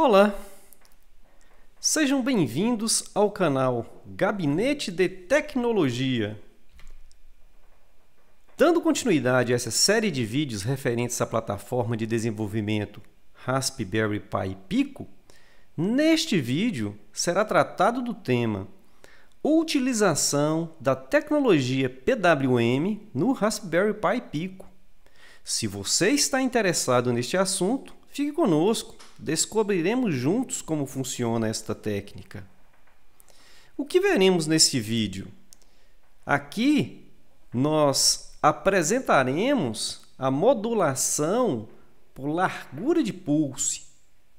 Olá! Sejam bem-vindos ao canal Gabinete de Tecnologia. Dando continuidade a essa série de vídeos referentes à plataforma de desenvolvimento Raspberry Pi Pico, neste vídeo será tratado do tema Utilização da tecnologia PWM no Raspberry Pi Pico. Se você está interessado neste assunto, Fique conosco, descobriremos juntos como funciona esta técnica. O que veremos neste vídeo? Aqui nós apresentaremos a modulação por largura de pulse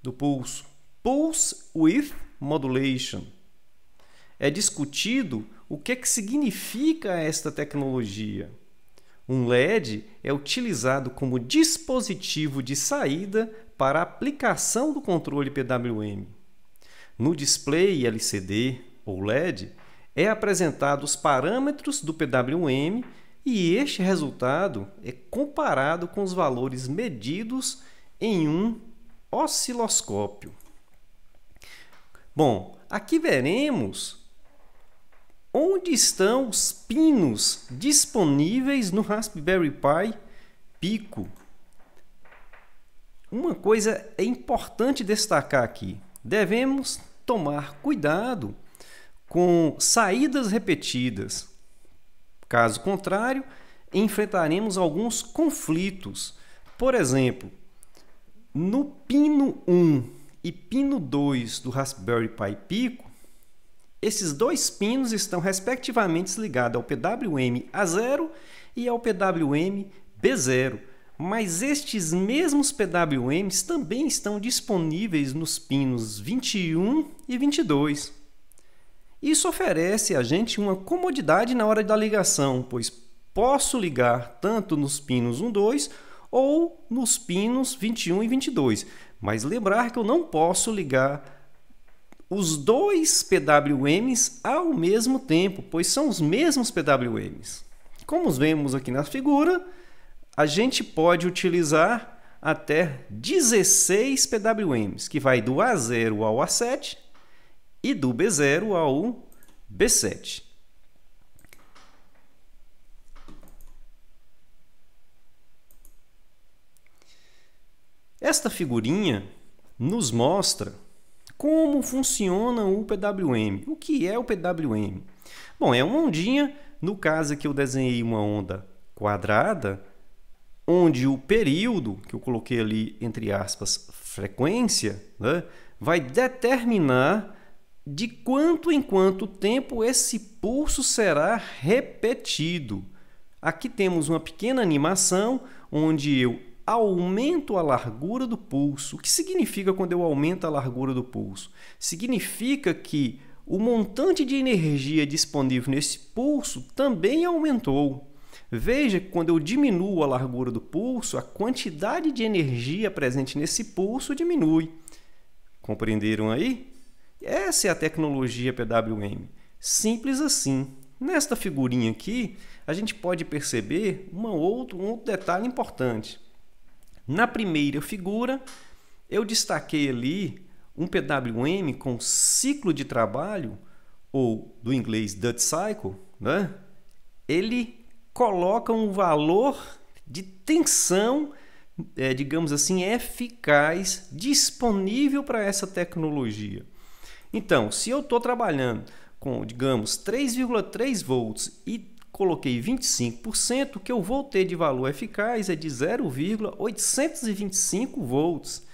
do pulso, pulse width modulation. É discutido o que, é que significa esta tecnologia. Um LED é utilizado como dispositivo de saída para a aplicação do controle PWM. No display LCD ou LED, é apresentado os parâmetros do PWM e este resultado é comparado com os valores medidos em um osciloscópio. Bom, aqui veremos Onde estão os pinos disponíveis no Raspberry Pi Pico? Uma coisa é importante destacar aqui: devemos tomar cuidado com saídas repetidas. Caso contrário, enfrentaremos alguns conflitos. Por exemplo, no pino 1 e pino 2 do Raspberry Pi Pico, esses dois pinos estão respectivamente ligados ao PWM A0 e ao PWM B0, mas estes mesmos PWMs também estão disponíveis nos pinos 21 e 22. Isso oferece a gente uma comodidade na hora da ligação, pois posso ligar tanto nos pinos 1, 2 ou nos pinos 21 e 22, mas lembrar que eu não posso ligar os dois PWMs ao mesmo tempo, pois são os mesmos PWMs. Como vemos aqui na figura, a gente pode utilizar até 16 PWMs, que vai do A0 ao A7 e do B0 ao B7. Esta figurinha nos mostra como funciona o PWM? O que é o PWM? Bom, é uma ondinha, no caso aqui eu desenhei uma onda quadrada, onde o período, que eu coloquei ali entre aspas, frequência, né, vai determinar de quanto em quanto tempo esse pulso será repetido. Aqui temos uma pequena animação onde eu aumento a largura do pulso. O que significa quando eu aumento a largura do pulso? Significa que o montante de energia disponível nesse pulso também aumentou. Veja que quando eu diminuo a largura do pulso, a quantidade de energia presente nesse pulso diminui. Compreenderam aí? Essa é a tecnologia PWM. Simples assim. Nesta figurinha aqui, a gente pode perceber uma outro, um outro detalhe importante. Na primeira figura, eu destaquei ali um PWM com ciclo de trabalho, ou do inglês Dutch Cycle, né? ele coloca um valor de tensão, é, digamos assim, eficaz, disponível para essa tecnologia. Então, se eu estou trabalhando com, digamos, 3,3 volts e coloquei 25%, que eu vou ter de valor eficaz é de 0,825 volts.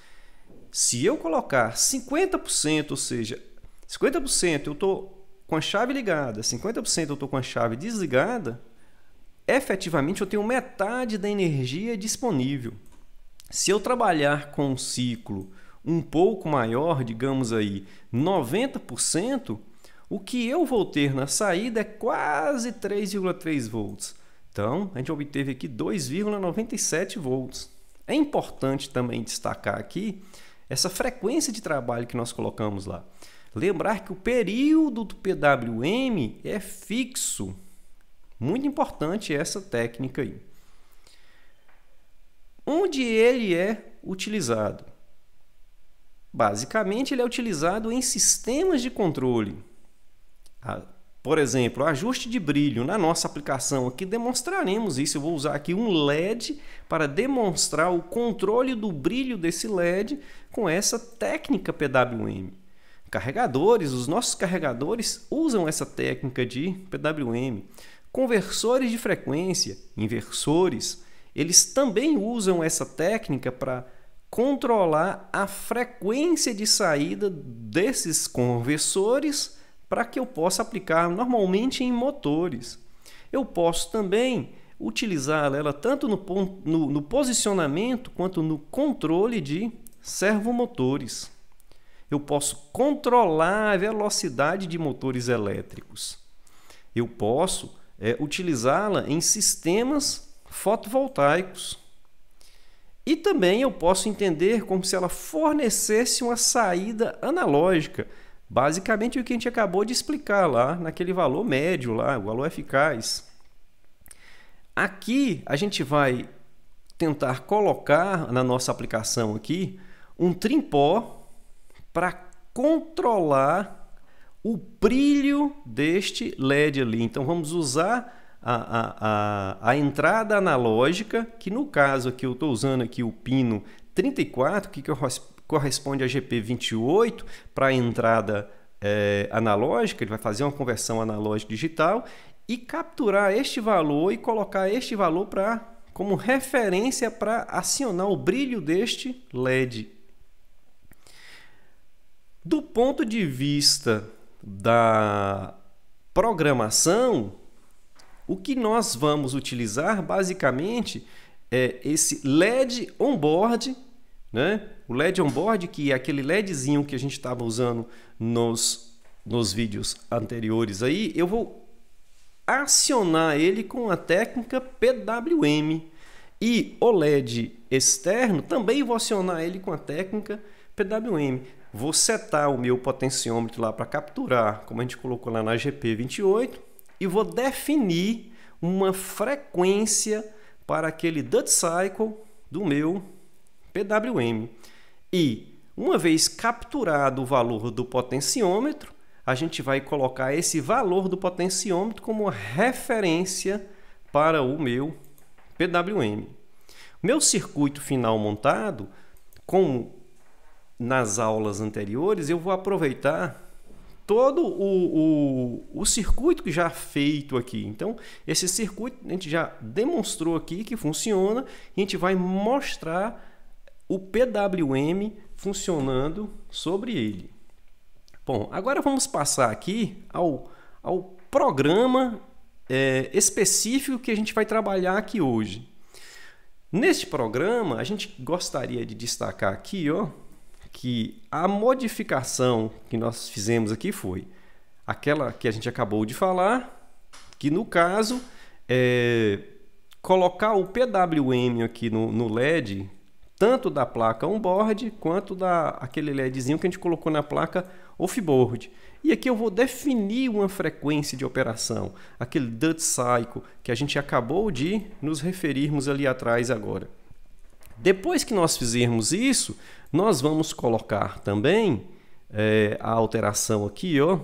Se eu colocar 50%, ou seja, 50% eu estou com a chave ligada, 50% eu estou com a chave desligada, efetivamente eu tenho metade da energia disponível. Se eu trabalhar com um ciclo um pouco maior, digamos aí 90%, o que eu vou ter na saída é quase 3,3 volts. Então, a gente obteve aqui 2,97 volts. É importante também destacar aqui essa frequência de trabalho que nós colocamos lá. Lembrar que o período do PWM é fixo. Muito importante essa técnica aí. Onde ele é utilizado? Basicamente, ele é utilizado em sistemas de controle. Ah, por exemplo, ajuste de brilho na nossa aplicação aqui demonstraremos isso. Eu vou usar aqui um LED para demonstrar o controle do brilho desse LED com essa técnica PWM. Carregadores, os nossos carregadores usam essa técnica de PWM. Conversores de frequência, inversores, eles também usam essa técnica para controlar a frequência de saída desses conversores para que eu possa aplicar normalmente em motores. Eu posso também utilizar ela tanto no, no, no posicionamento quanto no controle de servomotores. Eu posso controlar a velocidade de motores elétricos. Eu posso é, utilizá-la em sistemas fotovoltaicos. E também eu posso entender como se ela fornecesse uma saída analógica Basicamente o que a gente acabou de explicar lá, naquele valor médio lá, o valor eficaz. Aqui a gente vai tentar colocar na nossa aplicação aqui um tripó para controlar o brilho deste LED ali. Então vamos usar a, a, a, a entrada analógica, que no caso aqui eu estou usando aqui o pino 34, que, que eu corresponde a GP28 para a entrada é, analógica, ele vai fazer uma conversão analógica digital e capturar este valor e colocar este valor para como referência para acionar o brilho deste LED. Do ponto de vista da programação, o que nós vamos utilizar basicamente é esse LED onboard né? O LED on-board, que é aquele LEDzinho que a gente estava usando nos, nos vídeos anteriores aí, eu vou acionar ele com a técnica PWM. E o LED externo, também vou acionar ele com a técnica PWM. Vou setar o meu potenciômetro lá para capturar, como a gente colocou lá na GP28, e vou definir uma frequência para aquele dut cycle do meu PWM. E uma vez capturado o valor do potenciômetro, a gente vai colocar esse valor do potenciômetro como referência para o meu PWM. Meu circuito final montado, como nas aulas anteriores, eu vou aproveitar todo o, o, o, circuito que já feito aqui. Então, esse circuito a gente já demonstrou aqui que funciona e a gente vai mostrar o PWM funcionando sobre ele. Bom, agora vamos passar aqui ao, ao programa é, específico que a gente vai trabalhar aqui hoje. Neste programa, a gente gostaria de destacar aqui ó, que a modificação que nós fizemos aqui foi aquela que a gente acabou de falar, que no caso é colocar o PWM aqui no, no LED tanto da placa onboard quanto da aquele LEDzinho que a gente colocou na placa offboard. E aqui eu vou definir uma frequência de operação, aquele dut cycle que a gente acabou de nos referirmos ali atrás agora. Depois que nós fizermos isso, nós vamos colocar também é, a alteração aqui, ó,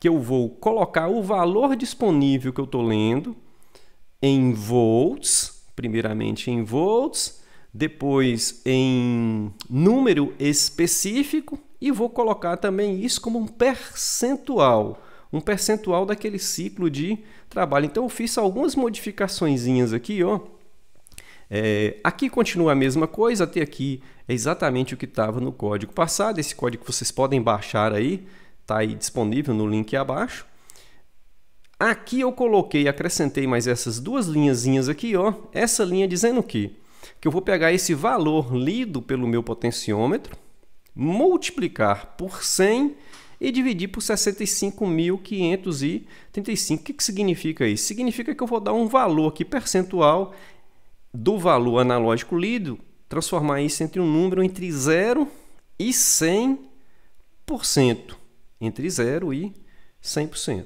que eu vou colocar o valor disponível que eu estou lendo em volts, primeiramente em volts, depois em número específico e vou colocar também isso como um percentual, um percentual daquele ciclo de trabalho. Então eu fiz algumas modificações aqui, ó. É, aqui continua a mesma coisa, até aqui é exatamente o que estava no código passado. Esse código vocês podem baixar aí, está aí disponível no link abaixo. Aqui eu coloquei, acrescentei mais essas duas linhazinhas aqui, ó. Essa linha dizendo que que eu vou pegar esse valor lido pelo meu potenciômetro, multiplicar por 100 e dividir por 65.535. O que, que significa isso? Significa que eu vou dar um valor aqui percentual do valor analógico lido, transformar isso entre um número entre 0 e 100%. Entre 0 e 100%.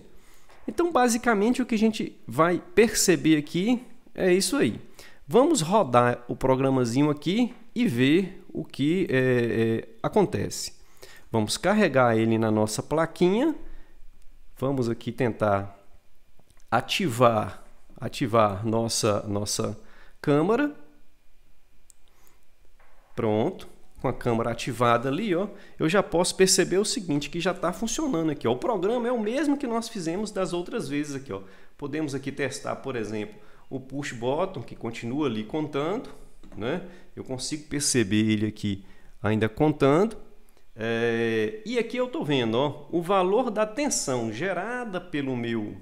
Então, basicamente, o que a gente vai perceber aqui é isso aí. Vamos rodar o programazinho aqui e ver o que é, é, acontece. Vamos carregar ele na nossa plaquinha. Vamos aqui tentar ativar, ativar nossa, nossa câmera. Pronto, com a câmera ativada ali, ó, eu já posso perceber o seguinte, que já está funcionando aqui. Ó. O programa é o mesmo que nós fizemos das outras vezes aqui. Ó. Podemos aqui testar, por exemplo, o push button, que continua ali contando, né? Eu consigo perceber ele aqui ainda contando. É, e aqui eu estou vendo ó, o valor da tensão gerada pelo meu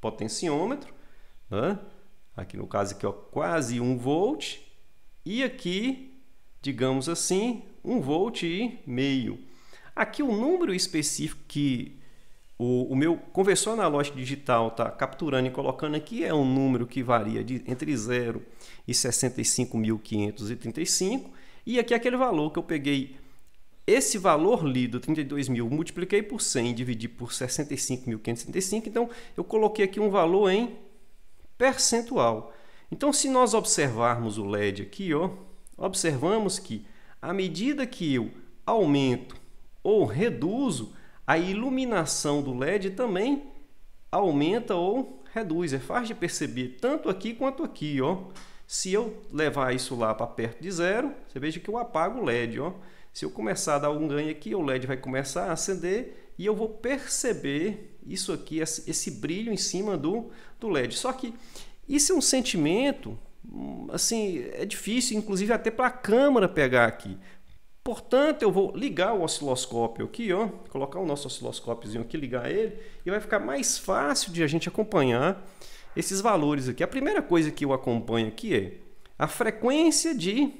potenciômetro, né? aqui no caso aqui, ó, quase 1 volt, e aqui, digamos assim, 1 volt e meio. Aqui o número específico que o, o meu conversor analógico digital está capturando e colocando aqui é um número que varia de, entre 0 e 65.535. E aqui é aquele valor que eu peguei esse valor lido, 32.000, mil, multipliquei por 100 e dividi por 65.535, então eu coloquei aqui um valor em percentual. Então, se nós observarmos o LED aqui, ó, observamos que à medida que eu aumento ou reduzo, a iluminação do LED também aumenta ou reduz. É fácil de perceber tanto aqui quanto aqui, ó. Se eu levar isso lá para perto de zero, você veja que eu apago o LED, ó. Se eu começar a dar um ganho aqui, o LED vai começar a acender e eu vou perceber isso aqui, esse brilho em cima do, do LED. Só que isso é um sentimento, hum, assim, é difícil, inclusive até para a câmera pegar aqui. Portanto, eu vou ligar o osciloscópio aqui, ó, colocar o nosso osciloscópiozinho aqui, ligar ele, e vai ficar mais fácil de a gente acompanhar esses valores aqui. A primeira coisa que eu acompanho aqui é a frequência de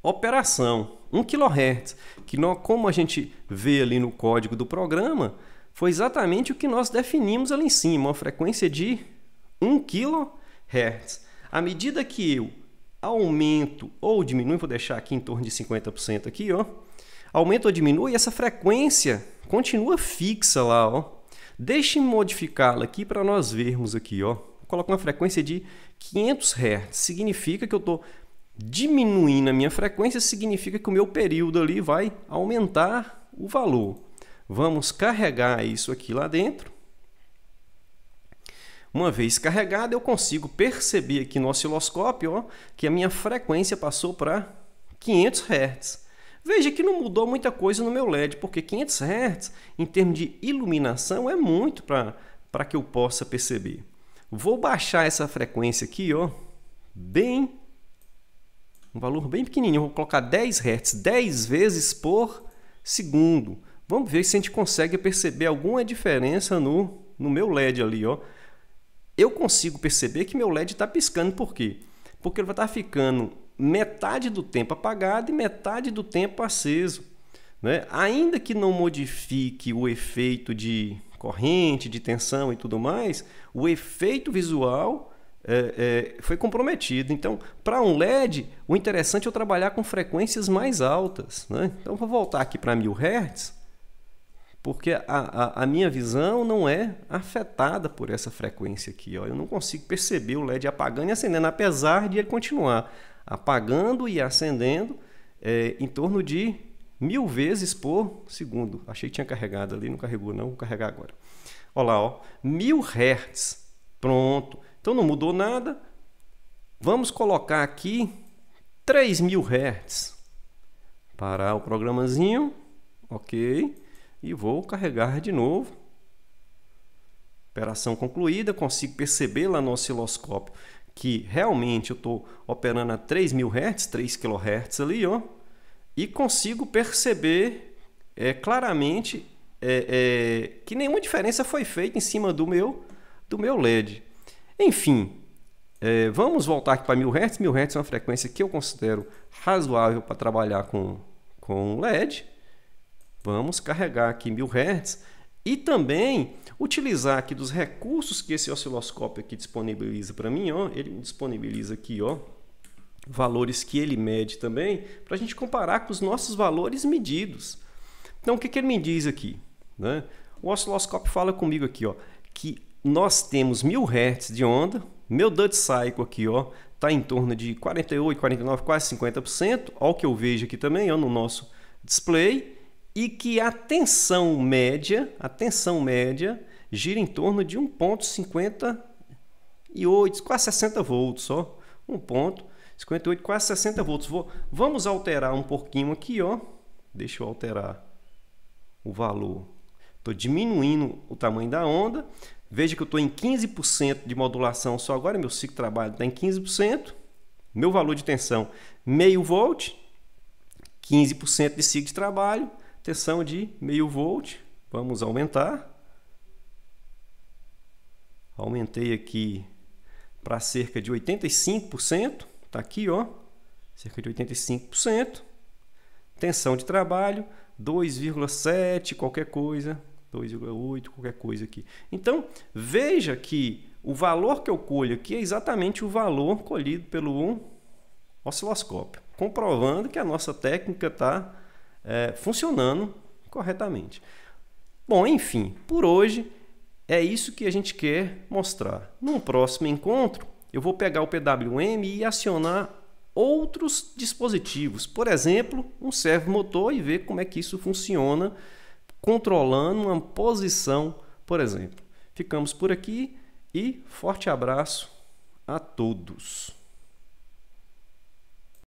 operação, 1 kHz, que nós, como a gente vê ali no código do programa, foi exatamente o que nós definimos ali em cima, uma frequência de 1 kHz. À medida que eu aumento ou diminui, vou deixar aqui em torno de 50% aqui, ó. Aumento ou diminui, essa frequência continua fixa lá, ó. Deixe modificá-la aqui para nós vermos aqui, ó. Coloco uma frequência de 500 Hz, significa que eu estou diminuindo a minha frequência, significa que o meu período ali vai aumentar o valor. Vamos carregar isso aqui lá dentro. Uma vez carregada, eu consigo perceber aqui no osciloscópio ó, que a minha frequência passou para 500 Hz. Veja que não mudou muita coisa no meu LED, porque 500 Hz, em termos de iluminação, é muito para que eu possa perceber. Vou baixar essa frequência aqui, ó, bem, um valor bem pequenininho. Vou colocar 10 Hz, 10 vezes por segundo. Vamos ver se a gente consegue perceber alguma diferença no, no meu LED ali, ó eu consigo perceber que meu LED está piscando. Por quê? Porque ele vai estar tá ficando metade do tempo apagado e metade do tempo aceso. Né? Ainda que não modifique o efeito de corrente, de tensão e tudo mais, o efeito visual é, é, foi comprometido. Então, para um LED, o interessante é eu trabalhar com frequências mais altas. Né? Então, vou voltar aqui para 1000 Hz. Porque a, a, a, minha visão não é afetada por essa frequência aqui. Ó. Eu não consigo perceber o LED apagando e acendendo, apesar de ele continuar apagando e acendendo é, em torno de mil vezes por segundo. Achei que tinha carregado ali, não carregou não, vou carregar agora. Olha lá, ó, mil hertz, pronto. Então não mudou nada. Vamos colocar aqui 3000 hertz. Parar o programazinho, ok e vou carregar de novo. Operação concluída, consigo perceber lá no osciloscópio que realmente eu estou operando a 3.000 Hz, 3 kHz ali, ó, e consigo perceber é, claramente é, é, que nenhuma diferença foi feita em cima do meu, do meu LED. Enfim, é, vamos voltar aqui para 1000 Hz. 1000 Hz é uma frequência que eu considero razoável para trabalhar com, com LED. Vamos carregar aqui 1000 Hz e também utilizar aqui dos recursos que esse osciloscópio aqui disponibiliza para mim. Ó, ele disponibiliza aqui ó, valores que ele mede também para a gente comparar com os nossos valores medidos. Então, o que, que ele me diz aqui? Né? O osciloscópio fala comigo aqui ó, que nós temos 1000 Hz de onda, meu Dutch Cycle aqui, ó, tá em torno de 48, 49, quase 50%, ao que eu vejo aqui também, ó, no nosso display e que a tensão média, a tensão média gira em torno de 1.58, quase 60 volts só, 1.58, quase 60 volts. Vou, vamos alterar um pouquinho aqui, ó. Deixa eu alterar o valor. Estou diminuindo o tamanho da onda. Veja que eu estou em 15% de modulação só agora. Meu ciclo de trabalho está em 15%. Meu valor de tensão, meio volt. 15% de ciclo de trabalho tensão de meio volt, vamos aumentar. Aumentei aqui para cerca de 85%, está aqui, ó, cerca de 85%. Tensão de trabalho, 2,7 qualquer coisa, 2,8 qualquer coisa aqui. Então, veja que o valor que eu colho aqui é exatamente o valor colhido pelo osciloscópio, comprovando que a nossa técnica está é, funcionando corretamente. Bom, enfim, por hoje é isso que a gente quer mostrar. Num próximo encontro, eu vou pegar o PWM e acionar outros dispositivos, por exemplo, um servomotor e ver como é que isso funciona controlando uma posição, por exemplo. Ficamos por aqui e forte abraço a todos.